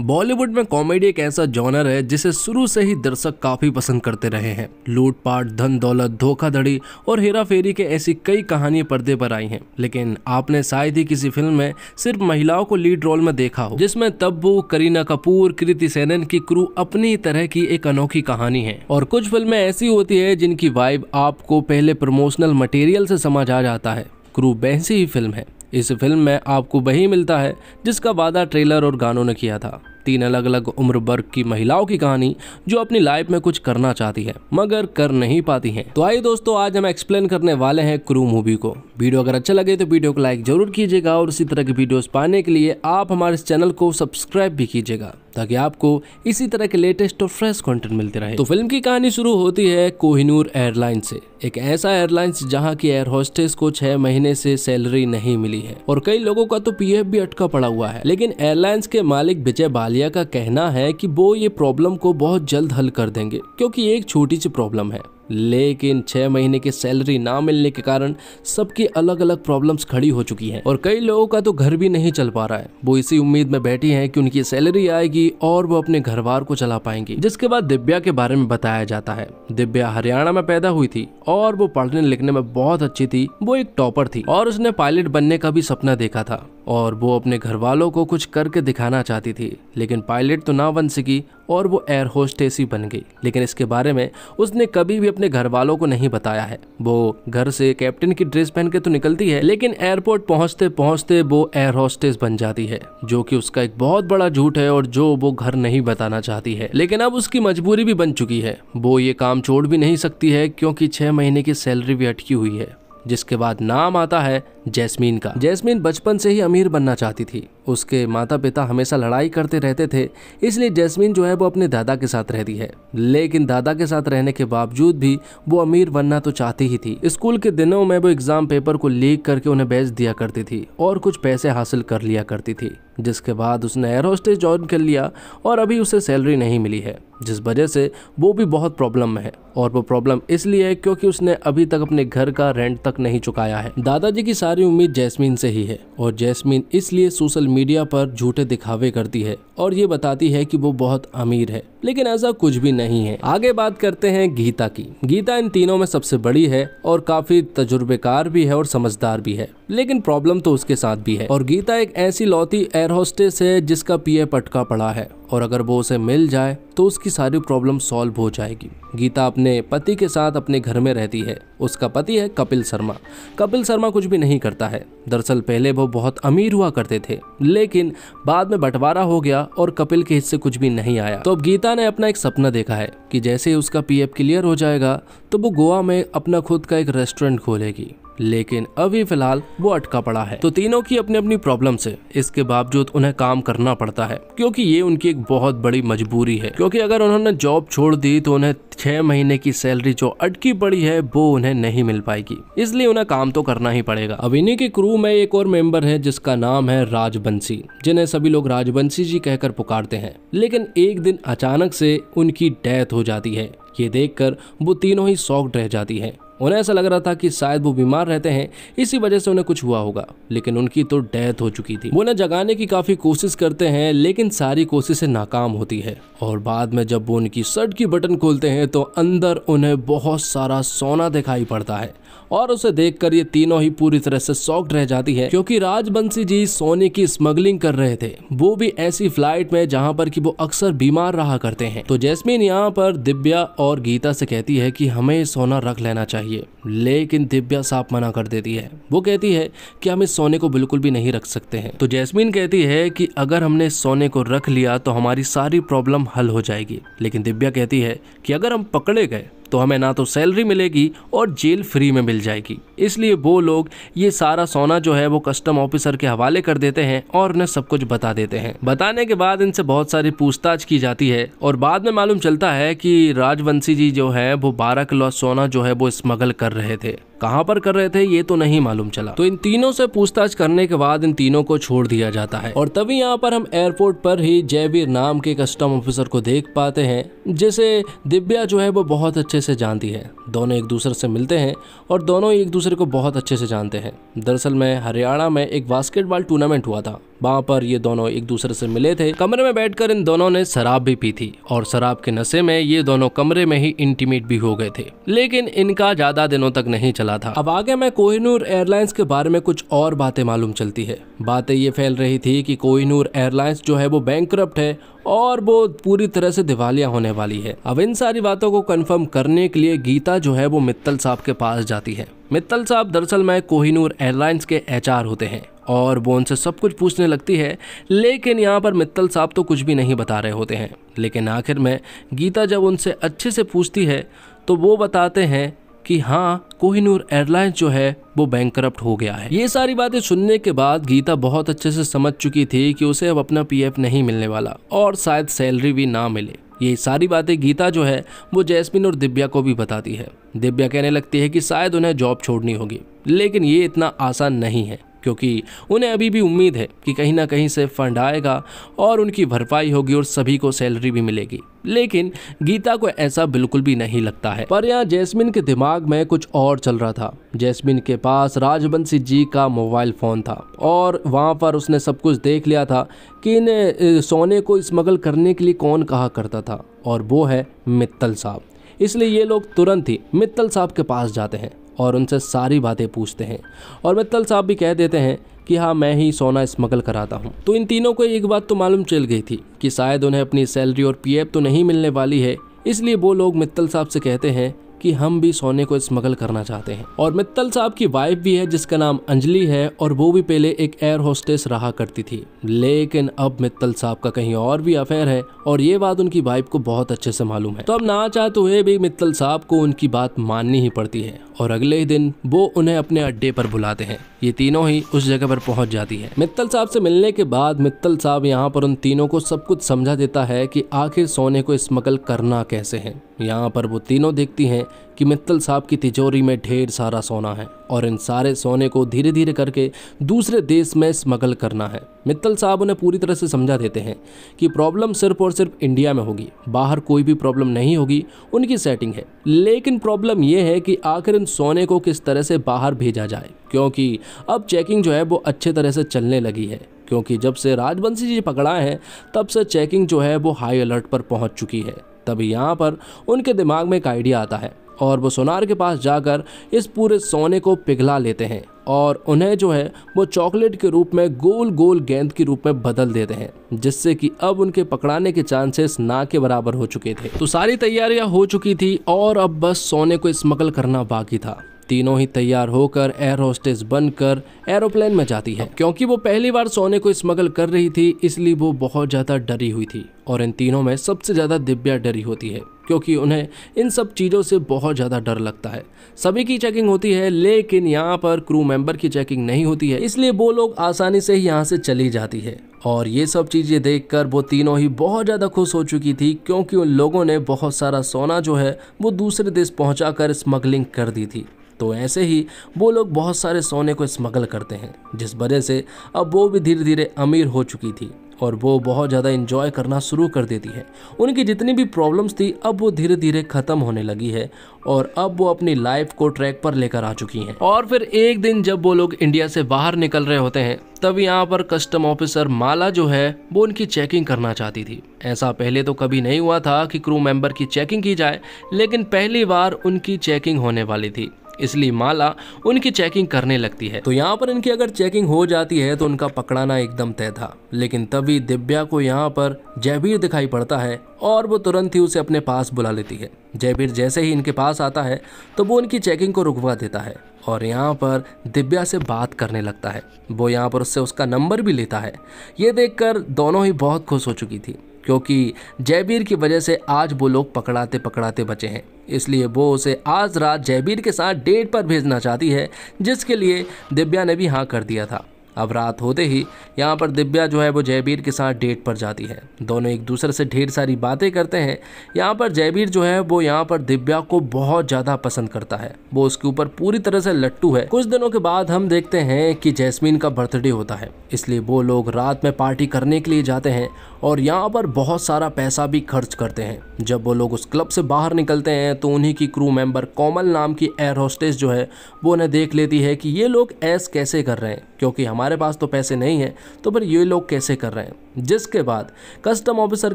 बॉलीवुड में कॉमेडी एक ऐसा जॉनर है जिसे शुरू से ही दर्शक काफी पसंद करते रहे हैं लूटपाट धन दौलत धोखाधड़ी और हेरा फेरी के ऐसी कई कहानियां पर्दे पर आई हैं लेकिन आपने शायद ही किसी फिल्म में सिर्फ महिलाओं को लीड रोल में देखा हो जिसमें तब्बू करीना कपूर कृति सेनन की क्रू अपनी तरह की एक अनोखी कहानी है और कुछ फिल्में ऐसी होती है जिनकी वाइब आपको पहले प्रमोशनल मटेरियल से समझ आ जाता है क्रू बहसी ही फिल्म है इस फिल्म में आपको वही मिलता है जिसका वादा ट्रेलर और गानों ने किया था तीन अलग अलग उम्र वर्ग की महिलाओं की कहानी जो अपनी लाइफ में कुछ करना चाहती है मगर कर नहीं पाती हैं। तो आइए दोस्तों आज हम एक्सप्लेन करने वाले हैं क्रू मूवी को वीडियो अगर अच्छा लगे तो वीडियो को लाइक जरूर कीजिएगा और इसी तरह की वीडियोस पाने के लिए आप हमारे चैनल को सब्सक्राइब भी कीजिएगा ताकि आपको इसी तरह के लेटेस्ट और फ्रेश कंटेंट मिलते रहे तो फिल्म की कहानी शुरू होती है कोहिनूर एयरलाइन से एक ऐसा एयरलाइंस जहां की एयर होस्टेस को छह महीने से सैलरी नहीं मिली है और कई लोगों का तो पीएफ भी अटका पड़ा हुआ है लेकिन एयरलाइंस के मालिक विजय बालिया का कहना है कि वो ये प्रॉब्लम को बहुत जल्द हल कर देंगे क्योंकि एक छोटी सी प्रॉब्लम है लेकिन छह महीने की सैलरी ना मिलने के कारण सबकी अलग अलग प्रॉब्लम्स खड़ी हो चुकी हैं और कई लोगों का तो घर भी नहीं चल पा रहा है वो इसी उम्मीद में बैठी हैं कि उनकी सैलरी आएगी और वो अपने घर बार को चला पाएंगी जिसके बाद दिव्या के बारे में बताया जाता है दिव्या हरियाणा में पैदा हुई थी और वो पढ़ने लिखने में बहुत अच्छी थी वो एक टॉपर थी और उसने पायलट बनने का भी सपना देखा था और वो अपने घर वालों को कुछ करके दिखाना चाहती थी लेकिन पायलट तो ना बन सकी और वो एयर होस्टेस ही बन गई लेकिन इसके बारे में उसने कभी भी अपने घर वालों को नहीं बताया है वो घर से कैप्टन की ड्रेस पहन के तो निकलती है लेकिन एयरपोर्ट पहुंचते पहुंचते वो एयर होस्टेस बन जाती है जो कि उसका एक बहुत बड़ा झूठ है और जो वो घर नहीं बताना चाहती है लेकिन अब उसकी मजबूरी भी बन चुकी है वो ये काम छोड़ भी नहीं सकती है क्योंकि छह महीने की सैलरी भी अटकी हुई है जिसके बाद नाम आता है जैस्मीन का जैस्मीन बचपन से ही अमीर बनना चाहती थी उसके माता पिता हमेशा लड़ाई करते रहते थे इसलिए जैस्मीन जो है वो अपने दादा के साथ रहती है लेकिन दादा के साथ रहने के बावजूद भी वो अमीर बनना तो चाहती ही थी स्कूल के दिनों में वो एग्जाम पेपर को लीक करके उन्हें बेच दिया करती थी और कुछ पैसे हासिल कर लिया करती थी जिसके बाद उसने एयर होस्टेज ज्वाइन कर लिया और अभी उसे सैलरी नहीं मिली है जिस वजह से वो भी बहुत प्रॉब्लम में है और वो प्रॉब्लम इसलिए है क्योंकि उसने अभी तक अपने घर का रेंट तक नहीं चुकाया है दादाजी की सारी उम्मीद जैस्मीन से ही है और जैस्मीन इसलिए सोशल मीडिया पर झूठे दिखावे करती है और ये बताती है कि वो बहुत अमीर है लेकिन ऐसा कुछ भी नहीं है आगे बात करते हैं गीता की गीता इन तीनों में सबसे बड़ी है और काफी तजुर्बेकार भी है और समझदार भी है लेकिन प्रॉब्लम तो उसके साथ भी है और गीता एक ऐसी लौती एयर होस्टेस है जिसका पीए पटका पड़ा है और अगर वो उसे मिल जाए तो उसकी सारी प्रॉब्लम सॉल्व हो जाएगी गीता अपने पति के साथ अपने घर में रहती है उसका पति है कपिल शर्मा कपिल शर्मा कुछ भी नहीं करता है दरअसल पहले वो बहुत अमीर हुआ करते थे लेकिन बाद में बंटवारा हो गया और कपिल के हिस्से कुछ भी नहीं आया तो अब गीता ने अपना एक सपना देखा है कि जैसे ही उसका पीएफ क्लियर हो जाएगा तो वो गोवा में अपना खुद का एक रेस्टोरेंट खोलेगी लेकिन अभी फिलहाल वो अटका पड़ा है तो तीनों की अपनी अपनी प्रॉब्लम है इसके बावजूद उन्हें काम करना पड़ता है क्योंकि ये उनकी एक बहुत बड़ी मजबूरी है क्योंकि अगर उन्होंने जॉब छोड़ दी तो उन्हें छह महीने की सैलरी जो अटकी पड़ी है वो उन्हें नहीं मिल पाएगी इसलिए उन्हें काम तो करना ही पड़ेगा अब इन्हीं के क्रू में एक और मेंबर है जिसका नाम है राजबंशी जिन्हें सभी लोग राजबंशी जी कहकर पुकारते हैं लेकिन एक दिन अचानक से उनकी डेथ हो जाती है ये देखकर वो तीनों ही शॉक्ड रह जाती है उन्हें ऐसा लग रहा था कि शायद वो बीमार रहते हैं इसी वजह से उन्हें कुछ हुआ होगा लेकिन उनकी तो डेथ हो चुकी थी वो उन्हें जगाने की काफी कोशिश करते हैं लेकिन सारी कोशिशें नाकाम होती है और बाद में जब वो उनकी शर्ट की बटन खोलते हैं तो अंदर उन्हें बहुत सारा सोना दिखाई पड़ता है और उसे देख ये तीनों ही पूरी तरह से सॉफ्ट रह जाती है क्योंकि राजबंशी जी सोने की स्मगलिंग कर रहे थे वो भी ऐसी फ्लाइट में जहाँ पर की वो अक्सर बीमार रहा करते हैं तो जैसमिन यहाँ पर दिव्या और गीता से कहती है की हमें सोना रख लेना चाहिए चाहिए लेकिन दिव्या साफ मना कर देती है वो कहती है कि हम इस सोने को बिल्कुल भी नहीं रख सकते हैं तो जैस्मिन कहती है कि अगर हमने सोने को रख लिया तो हमारी सारी प्रॉब्लम हल हो जाएगी लेकिन दिव्या कहती है कि अगर हम पकड़े गए तो हमें ना तो सैलरी मिलेगी और जेल फ्री में मिल जाएगी इसलिए वो लोग ये सारा सोना जो है वो कस्टम ऑफिसर के हवाले कर देते हैं और उन्हें सब कुछ बता देते हैं बताने के बाद इनसे बहुत सारी पूछताछ की जाती है और बाद में मालूम चलता है कि राजवंशी जी जो है वो बारह किलो सोना जो है वो स्मगल कर रहे थे कहाँ पर कर रहे थे ये तो नहीं मालूम चला तो इन तीनों से पूछताछ करने के बाद इन तीनों को छोड़ दिया जाता है और तभी यहाँ पर हम एयरपोर्ट पर ही जयवीर नाम के कस्टम ऑफिसर को देख पाते हैं जिसे दिव्या जो है वो बहुत अच्छे से जानती है दोनों एक दूसरे से मिलते हैं और दोनों एक दूसरे को बहुत अच्छे से जानते हैं दरअसल में हरियाणा में एक बास्केटबॉल टूर्नामेंट हुआ था वहाँ पर ये दोनों एक दूसरे से मिले थे कमरे में बैठकर इन दोनों ने शराब भी पी थी और शराब के नशे में ये दोनों कमरे में ही इंटीमेट भी हो गए थे लेकिन इनका ज्यादा दिनों तक नहीं चला था अब आगे में कोहिनूर एयरलाइंस के बारे में कुछ और बातें मालूम चलती है बातें ये फैल रही थी की कोहिनूर एयरलाइंस जो है वो बैंक है और वो पूरी तरह से दिवालिया होने वाली है अब इन सारी बातों को कंफर्म करने के लिए गीता जो है वो मित्तल साहब के पास जाती है मित्तल साहब दरअसल मैं कोहिनूर एयरलाइंस के एच होते हैं और वो उनसे सब कुछ पूछने लगती है लेकिन यहाँ पर मित्तल साहब तो कुछ भी नहीं बता रहे होते हैं लेकिन आखिर में गीता जब उनसे अच्छे से पूछती है तो वो बताते हैं कि हाँ कोहिनूर एयरलाइंस जो है वो बैंक हो गया है ये सारी बातें सुनने के बाद गीता बहुत अच्छे से समझ चुकी थी कि उसे अब अपना पीएफ नहीं मिलने वाला और शायद सैलरी भी ना मिले ये सारी बातें गीता जो है वो जैस्मिन और दिव्या को भी बताती है दिव्या कहने लगती है कि शायद उन्हें जॉब छोड़नी होगी लेकिन ये इतना आसान नहीं है क्योंकि उन्हें अभी भी उम्मीद है कि कहीं ना कहीं से फंड आएगा और उनकी भरपाई होगी और सभी को सैलरी भी मिलेगी लेकिन गीता को ऐसा बिल्कुल भी नहीं लगता है पर यहाँ जैस्मिन के दिमाग में कुछ और चल रहा था जैस्मिन के पास राजवंशी जी का मोबाइल फ़ोन था और वहाँ पर उसने सब कुछ देख लिया था कि इन्हें सोने को स्मगल करने के लिए कौन कहा करता था और वो है मित्तल साहब इसलिए ये लोग तुरंत ही मित्तल साहब के पास जाते हैं और उनसे सारी बातें पूछते हैं और मित्तल साहब भी कह देते हैं कि हाँ मैं ही सोना स्मगल कराता हूँ तो इन तीनों को एक बात तो मालूम चल गई थी कि शायद उन्हें अपनी सैलरी और पीएफ तो नहीं मिलने वाली है इसलिए वो लोग मित्तल साहब से कहते हैं कि हम भी सोने को स्मगल करना चाहते हैं और मित्तल साहब की वाइफ भी है जिसका नाम अंजलि है और वो भी पहले एक एयर होस्टेस रहा करती थी लेकिन अब मित्तल साहब का कहीं और भी अफेयर है और ये बात उनकी वाइफ को बहुत अच्छे से मालूम है तो अब ना चाहते हुए भी मित्तल साहब को उनकी बात माननी ही पड़ती है और अगले ही दिन वो उन्हें अपने अड्डे पर बुलाते हैं ये तीनों ही उस जगह पर पहुंच जाती है मित्तल साहब से मिलने के बाद मित्तल साहब यहाँ पर उन तीनों को सब कुछ समझा देता है कि आखिर सोने को स्मगल करना कैसे है यहाँ पर वो तीनों देखती हैं कि मित्तल साहब की तिजोरी में ढेर सारा सोना है और इन सारे सोने को धीरे धीरे करके दूसरे देश में स्मगल करना है मित्तल साहब उन्हें पूरी तरह से समझा देते हैं कि प्रॉब्लम सिर्फ और सिर्फ इंडिया में होगी बाहर कोई भी प्रॉब्लम नहीं होगी उनकी सेटिंग है लेकिन प्रॉब्लम यह है कि आखिर इन सोने को किस तरह से बाहर भेजा जाए क्योंकि अब चेकिंग जो है वो अच्छे तरह से चलने लगी है क्योंकि जब से राजवंशी जी पकड़ा है तब से चेकिंग जो है वो हाई अलर्ट पर पहुंच चुकी है तभी यहाँ पर उनके दिमाग में एक आइडिया आता है और वो सोनार के पास जाकर इस पूरे सोने को पिघला लेते हैं और उन्हें जो है वो चॉकलेट के रूप में गोल गोल गेंद के रूप में बदल देते हैं जिससे कि अब उनके पकड़ाने के चांसेस ना के बराबर हो चुके थे तो सारी तैयारियां हो चुकी थी और अब बस सोने को स्मगल करना बाकी था तीनों ही तैयार होकर एयर होस्टेस बनकर एरोप्लेन में जाती है क्योंकि वो पहली बार सोने को स्मगल कर रही थी इसलिए वो बहुत ज़्यादा डरी हुई थी और इन तीनों में सबसे ज़्यादा दिव्या डरी होती है क्योंकि उन्हें इन सब चीज़ों से बहुत ज़्यादा डर लगता है सभी की चेकिंग होती है लेकिन यहाँ पर क्रू मेंबर की चेकिंग नहीं होती है इसलिए वो लोग आसानी से ही यहाँ से चली जाती है और ये सब चीज़ें देखकर वो तीनों ही बहुत ज़्यादा खुश हो चुकी थी क्योंकि उन लोगों ने बहुत सारा सोना जो है वो दूसरे देश पहुँचा स्मगलिंग कर दी थी तो ऐसे ही वो लोग बहुत सारे सोने को स्मगल करते हैं जिस वजह से अब वो भी धीरे धीरे अमीर हो चुकी थी और वो बहुत ज़्यादा इन्जॉय करना शुरू कर देती है उनकी जितनी भी प्रॉब्लम्स थी अब वो धीरे धीरे ख़त्म होने लगी है और अब वो अपनी लाइफ को ट्रैक पर लेकर आ चुकी हैं और फिर एक दिन जब वो लोग इंडिया से बाहर निकल रहे होते हैं तब यहाँ पर कस्टम ऑफिसर माला जो है वो उनकी चेकिंग करना चाहती थी ऐसा पहले तो कभी नहीं हुआ था कि क्रू मेंबर की चेकिंग की जाए लेकिन पहली बार उनकी चेकिंग होने वाली थी इसलिए माला उनकी चेकिंग करने लगती है तो यहाँ पर इनकी अगर चेकिंग हो जाती है तो उनका पकड़ाना एकदम तय था लेकिन तभी दिव्या को यहाँ पर जयवीर दिखाई पड़ता है और वो तुरंत ही उसे अपने पास बुला लेती है जयवीर जैसे ही इनके पास आता है तो वो उनकी चेकिंग को रुकवा देता है और यहाँ पर दिव्या से बात करने लगता है वो यहाँ पर उससे उसका नंबर भी लेता है ये देखकर दोनों ही बहुत खुश हो चुकी थी क्योंकि जयबीर की वजह से आज वो लोग पकड़ाते पकड़ाते बचे हैं इसलिए वो उसे आज रात जयबीर के साथ डेट पर भेजना चाहती है जिसके लिए दिव्या ने भी हाँ कर दिया था अब रात होते ही यहाँ पर दिव्या जो है वो जयबीर के साथ डेट पर जाती है दोनों एक दूसरे से ढेर सारी बातें करते हैं यहाँ पर जयबीर जो है वो यहाँ पर दिव्या को बहुत ज़्यादा पसंद करता है वो उसके ऊपर पूरी तरह से लट्टू है कुछ दिनों के बाद हम देखते हैं कि जैस्मीन का बर्थडे होता है इसलिए वो लोग रात में पार्टी करने के लिए जाते हैं और यहाँ पर बहुत सारा पैसा भी खर्च करते हैं जब वो लोग उस क्लब से बाहर निकलते हैं तो उन्हीं की क्रू मेंबर कोमल नाम की एयर होस्टेस जो है वो उन्हें देख लेती है कि ये लोग ऐस कैसे कर रहे हैं क्योंकि हमारे पास तो पैसे नहीं हैं तो फिर ये लोग कैसे कर रहे हैं जिसके बाद कस्टम ऑफिसर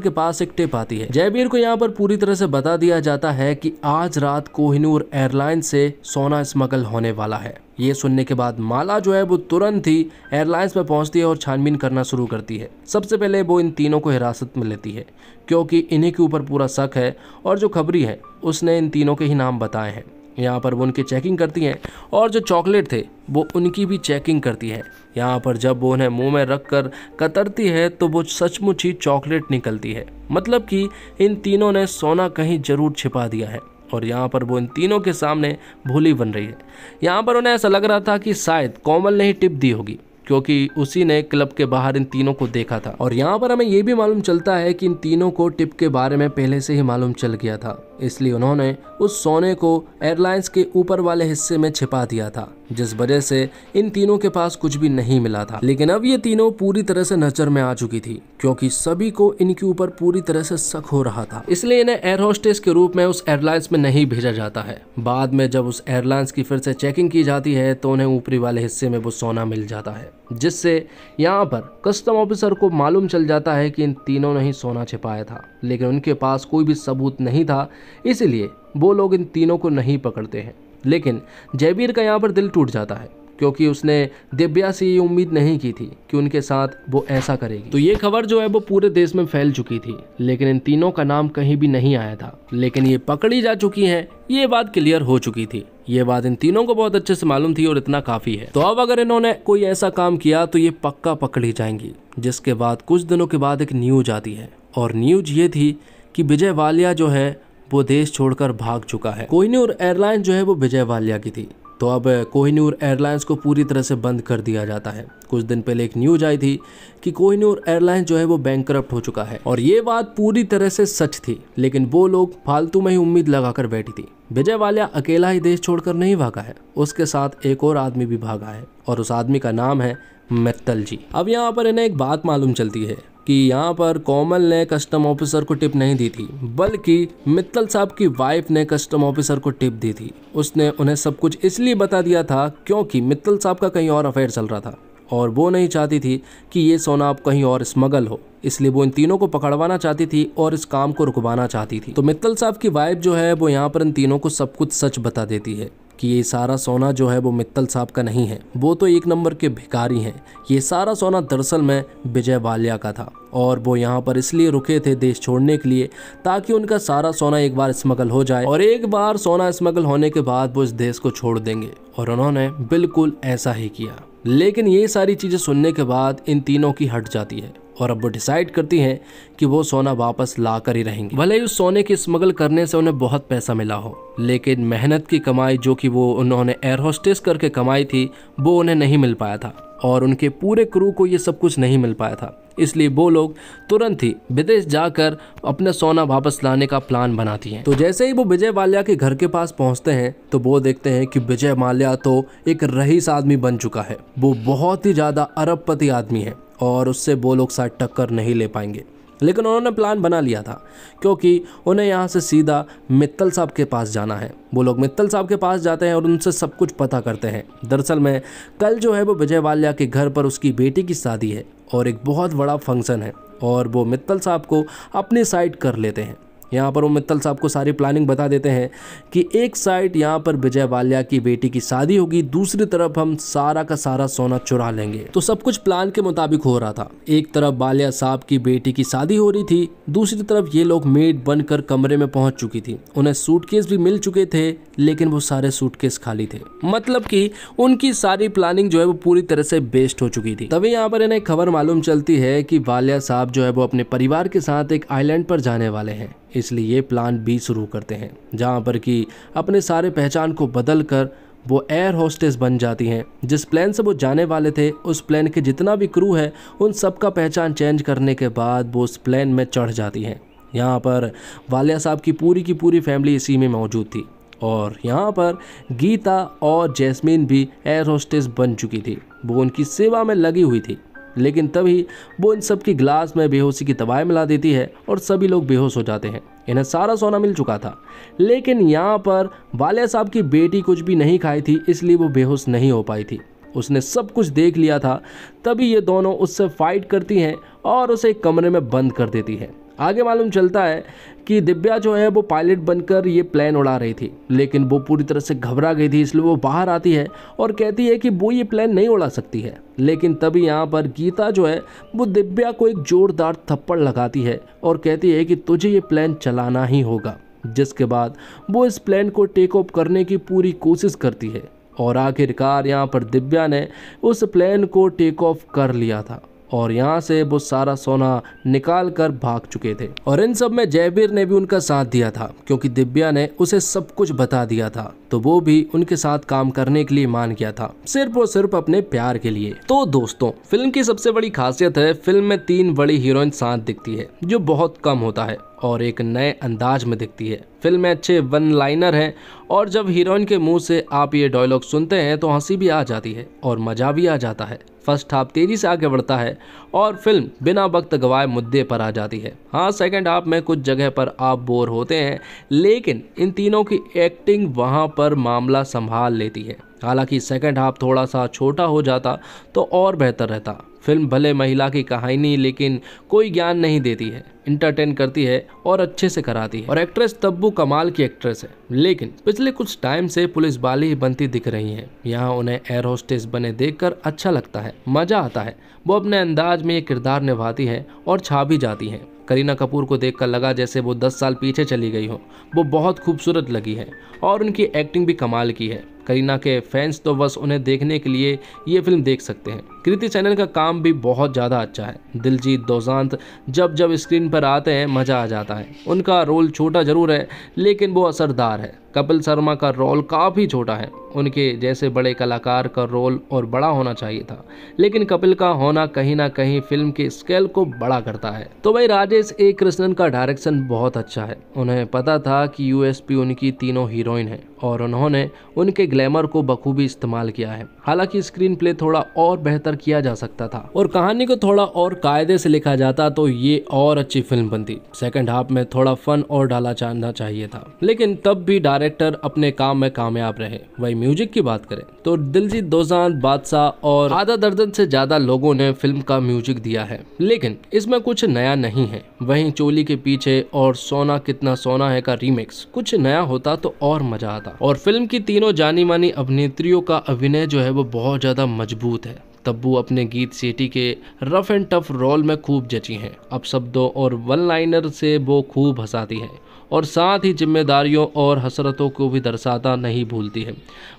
के पास एक टिप आती है जयबीर को यहाँ पर पूरी तरह से बता दिया जाता है कि आज रात कोहिनूर एयरलाइन से सोना स्मगल होने वाला है ये सुनने के बाद माला जो है वो तुरंत ही एयरलाइंस पर पहुंचती है और छानबीन करना शुरू करती है सबसे पहले वो इन तीनों को हिरासत में लेती है क्योंकि इन्हीं के ऊपर पूरा शक है और जो खबरी है उसने इन तीनों के ही नाम बताए हैं यहाँ पर वो उनकी चेकिंग करती हैं और जो चॉकलेट थे वो उनकी भी चेकिंग करती है यहाँ पर जब वो उन्हें मुंह में रख कर कतरती है तो वो सचमुच ही चॉकलेट निकलती है मतलब कि इन तीनों ने सोना कहीं ज़रूर छिपा दिया है और यहाँ पर वो इन तीनों के सामने भोली बन रही है यहाँ पर उन्हें ऐसा लग रहा था कि शायद कोमल ने ही टिप दी होगी क्योंकि उसी ने क्लब के बाहर इन तीनों को देखा था और यहाँ पर हमें ये भी मालूम चलता है कि इन तीनों को टिप के बारे में पहले से ही मालूम चल गया था इसलिए उन्होंने उस सोने को एयरलाइंस के ऊपर वाले हिस्से में छिपा दिया था जिस वजह से इन तीनों के पास कुछ भी नहीं मिला था लेकिन अब ये तीनों पूरी तरह से नजर में आ चुकी थी क्योंकि सभी को इनके ऊपर पूरी तरह से शक हो रहा था इसलिए इन्हें एयर होस्टेस के रूप में उस एयरलाइंस में नहीं भेजा जाता है बाद में जब उस एयरलाइंस की फिर से चेकिंग की जाती है तो उन्हें ऊपरी वाले हिस्से में वो सोना मिल जाता है जिससे यहाँ पर कस्टम ऑफिसर को मालूम चल जाता है कि इन तीनों ने ही सोना छिपाया था लेकिन उनके पास कोई भी सबूत नहीं था इसलिए वो लोग इन तीनों को नहीं पकड़ते हैं लेकिन जयवीर का यहाँ पर दिल टूट जाता है क्योंकि उसने दिव्या से ये उम्मीद नहीं की थी कि उनके साथ वो ऐसा करेगी तो ये खबर जो है वो पूरे देश में फैल चुकी थी लेकिन इन तीनों का नाम कहीं भी नहीं आया था लेकिन ये पकड़ी जा चुकी हैं ये बात क्लियर हो चुकी थी ये बात इन तीनों को बहुत अच्छे से मालूम थी और इतना काफ़ी है तो अब अगर इन्होंने कोई ऐसा काम किया तो ये पक्का पकड़ी जाएंगी जिसके बाद कुछ दिनों के बाद एक न्यूज आती है और न्यूज ये थी कि विजय वालिया जो है वो देश छोड़कर भाग चुका है कोहिनूर एयरलाइन जो है वो विजय वालिया की थी तो अब कोहिनूर एयरलाइंस को पूरी तरह से बंद कर दिया जाता है कुछ दिन पहले एक न्यूज आई थी कि कोहिनूर एयरलाइंस जो है वो बैंक हो चुका है और ये बात पूरी तरह से सच थी लेकिन वो लोग फालतू में ही उम्मीद लगाकर बैठी थी विजय वालिया अकेला ही देश छोड़कर नहीं भागा है उसके साथ एक और आदमी भी भागा है और उस आदमी का नाम है मित्तल जी अब यहाँ पर इन्हें एक बात मालूम चलती है कि यहाँ पर कोमल ने कस्टम ऑफिसर को टिप नहीं दी थी बल्कि मित्तल साहब की वाइफ ने कस्टम ऑफिसर को टिप दी थी उसने उन्हें सब कुछ इसलिए बता दिया था क्योंकि मित्तल साहब का कहीं और अफेयर चल रहा था और वो नहीं चाहती थी कि ये सोना अब कहीं और स्मगल हो इसलिए वो इन तीनों को पकड़वाना चाहती थी और इस काम को रुकवाना चाहती थी तो मित्तल साहब की वाइफ जो है वो यहाँ पर इन तीनों को सब कुछ सच बता देती है कि ये सारा सोना जो है वो मित्तल साहब का नहीं है वो तो एक नंबर के भिकारी हैं ये सारा सोना दरअसल में विजय वालिया का था और वो यहाँ पर इसलिए रुके थे देश छोड़ने के लिए ताकि उनका सारा सोना एक बार स्मगल हो जाए और एक बार सोना स्मगल होने के बाद वो इस देश को छोड़ देंगे और उन्होंने बिल्कुल ऐसा ही किया लेकिन ये सारी चीज़ें सुनने के बाद इन तीनों की हट जाती है और अब वो डिसाइड करती हैं कि वो सोना वापस ला कर ही रहेंगी भले ही उस सोने की स्मगल करने से उन्हें बहुत पैसा मिला हो लेकिन मेहनत की कमाई जो कि वो उन्होंने एयर होस्टेस करके कमाई थी वो उन्हें नहीं मिल पाया था और उनके पूरे क्रू को ये सब कुछ नहीं मिल पाया था इसलिए वो लोग तुरंत ही विदेश जाकर अपना सोना वापस लाने का प्लान बनाती हैं तो जैसे ही वो विजय माल्या के घर के पास पहुंचते हैं तो वो देखते हैं कि विजय माल्या तो एक रईस आदमी बन चुका है वो बहुत ही ज़्यादा अरबपति आदमी है और उससे वो लोग शायद टक्कर नहीं ले पाएंगे लेकिन उन्होंने प्लान बना लिया था क्योंकि उन्हें यहाँ से सीधा मित्तल साहब के पास जाना है वो लोग मित्तल साहब के पास जाते हैं और उनसे सब कुछ पता करते हैं दरअसल में कल जो है वो विजय वाल्या के घर पर उसकी बेटी की शादी है और एक बहुत बड़ा फंक्शन है और वो मित्तल साहब को अपनी साइड कर लेते हैं यहाँ पर वो मित्तल साहब को सारी प्लानिंग बता देते हैं कि एक साइड यहाँ पर विजय बाल्या की बेटी की शादी होगी दूसरी तरफ हम सारा का सारा सोना चुरा लेंगे तो सब कुछ प्लान के मुताबिक हो रहा था एक तरफ बाल्या साहब की बेटी की शादी हो रही थी दूसरी तरफ ये लोग मेड बनकर कमरे में पहुंच चुकी थी उन्हें सूटकेस भी मिल चुके थे लेकिन वो सारे सूटकेस खाली थे मतलब की उनकी सारी प्लानिंग जो है वो पूरी तरह से बेस्ट हो चुकी थी तभी यहाँ पर इन्हें खबर मालूम चलती है की वालिया साहब जो है वो अपने परिवार के साथ एक आईलैंड पर जाने वाले है इसलिए प्लान बी शुरू करते हैं जहाँ पर कि अपने सारे पहचान को बदल कर वो एयर होस्टेस बन जाती हैं जिस प्लेन से वो जाने वाले थे उस प्लेन के जितना भी क्रू है उन सब का पहचान चेंज करने के बाद वो उस प्लेन में चढ़ जाती हैं यहाँ पर वालिया साहब की पूरी की पूरी फैमिली इसी में मौजूद थी और यहाँ पर गीता और जैस्मीन भी एयर होस्टेस बन चुकी थी वो उनकी सेवा में लगी हुई थी लेकिन तभी वो इन सब की ग्लास में बेहोशी की दवाएं मिला देती है और सभी लोग बेहोश हो जाते हैं इन्हें सारा सोना मिल चुका था लेकिन यहाँ पर वालिया साहब की बेटी कुछ भी नहीं खाई थी इसलिए वो बेहोश नहीं हो पाई थी उसने सब कुछ देख लिया था तभी ये दोनों उससे फाइट करती हैं और उसे कमरे में बंद कर देती है आगे मालूम चलता है कि दिव्या जो है वो पायलट बनकर ये प्लान उड़ा रही थी लेकिन वो पूरी तरह से घबरा गई थी इसलिए वो बाहर आती है और कहती है कि वो ये प्लान नहीं उड़ा सकती है लेकिन तभी यहाँ पर गीता जो है वो दिव्या को एक ज़ोरदार थप्पड़ लगाती है और कहती है कि तुझे ये प्लान चलाना ही होगा जिसके बाद वो इस प्लान को टेक ऑफ करने की पूरी कोशिश करती है और आखिरकार यहाँ पर दिव्या ने उस प्लान को टेक ऑफ कर लिया था और यहाँ से वो सारा सोना निकाल कर भाग चुके थे और इन सब में जयवीर ने भी उनका साथ दिया था क्योंकि दिव्या ने उसे सब कुछ बता दिया था तो वो भी उनके साथ काम करने के लिए मान गया था सिर्फ और सिर्फ अपने प्यार के लिए तो दोस्तों फिल्म की सबसे बड़ी खासियत है फिल्म में तीन बड़ी हीरोइन साथ दिखती है जो बहुत कम होता है और एक नए अंदाज में दिखती है फिल्म में अच्छे वन लाइनर हैं और जब हीरोइन के मुंह से आप ये डायलॉग सुनते हैं तो हंसी भी आ जाती है और मज़ा भी आ जाता है फर्स्ट हाफ तेजी से आगे बढ़ता है और फिल्म बिना वक्त गवाए मुद्दे पर आ जाती है हाँ सेकंड हाफ में कुछ जगह पर आप बोर होते हैं लेकिन इन तीनों की एक्टिंग वहाँ पर मामला संभाल लेती है हालांकि सेकंड हाफ थोड़ा सा छोटा हो जाता तो और बेहतर रहता फिल्म भले महिला की कहानी लेकिन कोई ज्ञान नहीं देती है इंटरटेन करती है और अच्छे से कराती है और एक्ट्रेस तब्बू कमाल की एक्ट्रेस है लेकिन पिछले कुछ टाइम से पुलिस बाली बनती दिख रही हैं यहाँ उन्हें एयर होस्टेस बने देखकर अच्छा लगता है मजा आता है वो अपने अंदाज में ये किरदार निभाती है और छा भी जाती है करीना कपूर को देखकर लगा जैसे वो 10 साल पीछे चली गई हो वो बहुत खूबसूरत लगी है और उनकी एक्टिंग भी कमाल की है करीना के फैंस तो बस उन्हें देखने के लिए ये फिल्म देख सकते हैं कृति सैनन का काम भी बहुत ज़्यादा अच्छा है दिलजीत दोजांत जब जब स्क्रीन पर आते हैं मज़ा आ जाता है उनका रोल छोटा ज़रूर है लेकिन वो असरदार है कपिल शर्मा का रोल काफ़ी छोटा है उनके जैसे बड़े कलाकार का रोल और बड़ा होना चाहिए था लेकिन कपिल का होना कहीं ना कहीं फिल्म के स्केल को बड़ा करता है तो भाई राजेश ए कृष्णन का डायरेक्शन बहुत अच्छा है उन्हें पता था कि यूएसपी उनकी तीनों हीरोइन है और उन्होंने उनके ग्लैमर को बखूबी इस्तेमाल किया है हालांकि स्क्रीन प्ले थोड़ा और बेहतर किया जा सकता था और कहानी को थोड़ा और कायदे से लिखा जाता तो ये और अच्छी फिल्म बनती सेकेंड हाफ में थोड़ा फन और डाला जाना चाहिए था लेकिन तब भी डायरेक्टर अपने काम में कामयाब रहे वही म्यूजिक की बात करें तो दिलजीत दोजान बादशाह और आधा दर्जन से ज्यादा लोगों ने फिल्म का म्यूजिक दिया है लेकिन इसमें कुछ नया नहीं है वही चोली के पीछे और सोना कितना सोना है का रीमेक्स कुछ नया होता तो और मजा आता और फिल्म की तीनों जानी मानी अभिनेत्रियों का अभिनय जो है वो बहुत ज़्यादा मजबूत है तब्बू अपने गीत सेटी के रफ एंड टफ रोल में खूब जची हैं अब शब्दों और वन लाइनर से वो खूब हंसाती हैं और साथ ही जिम्मेदारियों और हसरतों को भी दर्शाता नहीं भूलती है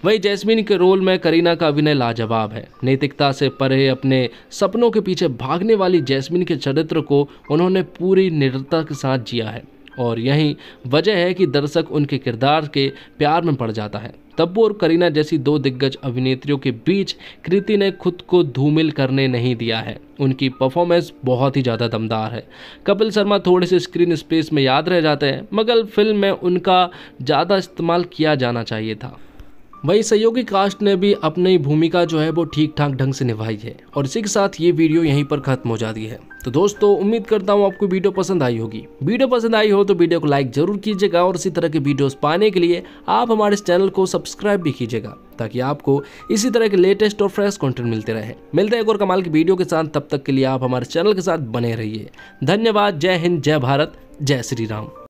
वहीं जैस्मिन के रोल में करीना का अभिनय लाजवाब है नैतिकता से परे अपने सपनों के पीछे भागने वाली जैस्मिन के चरित्र को उन्होंने पूरी निरता के साथ जिया है और यही वजह है कि दर्शक उनके किरदार के प्यार में पड़ जाता है तब्बू और करीना जैसी दो दिग्गज अभिनेत्रियों के बीच कृति ने खुद को धूमिल करने नहीं दिया है उनकी परफॉर्मेंस बहुत ही ज़्यादा दमदार है कपिल शर्मा थोड़े से स्क्रीन स्पेस में याद रह जाते हैं मगर फिल्म में उनका ज़्यादा इस्तेमाल किया जाना चाहिए था वही सहयोगी कास्ट ने भी अपनी भूमिका जो है वो ठीक ठाक ढंग से निभाई है और इसी के साथ ये वीडियो यहीं पर खत्म हो जाती है तो दोस्तों उम्मीद करता हूँ आपको वीडियो पसंद आई होगी वीडियो पसंद आई हो तो वीडियो को लाइक जरूर कीजिएगा और इसी तरह के वीडियोस पाने के लिए आप हमारे इस चैनल को सब्सक्राइब भी कीजिएगा ताकि आपको इसी तरह के लेटेस्ट और फ्रेश कंटेंट मिलते रहे मिलते हैं एक और कमाल की वीडियो के साथ तब तक के लिए आप हमारे चैनल के साथ बने रहिए धन्यवाद जय हिंद जय भारत जय श्री राम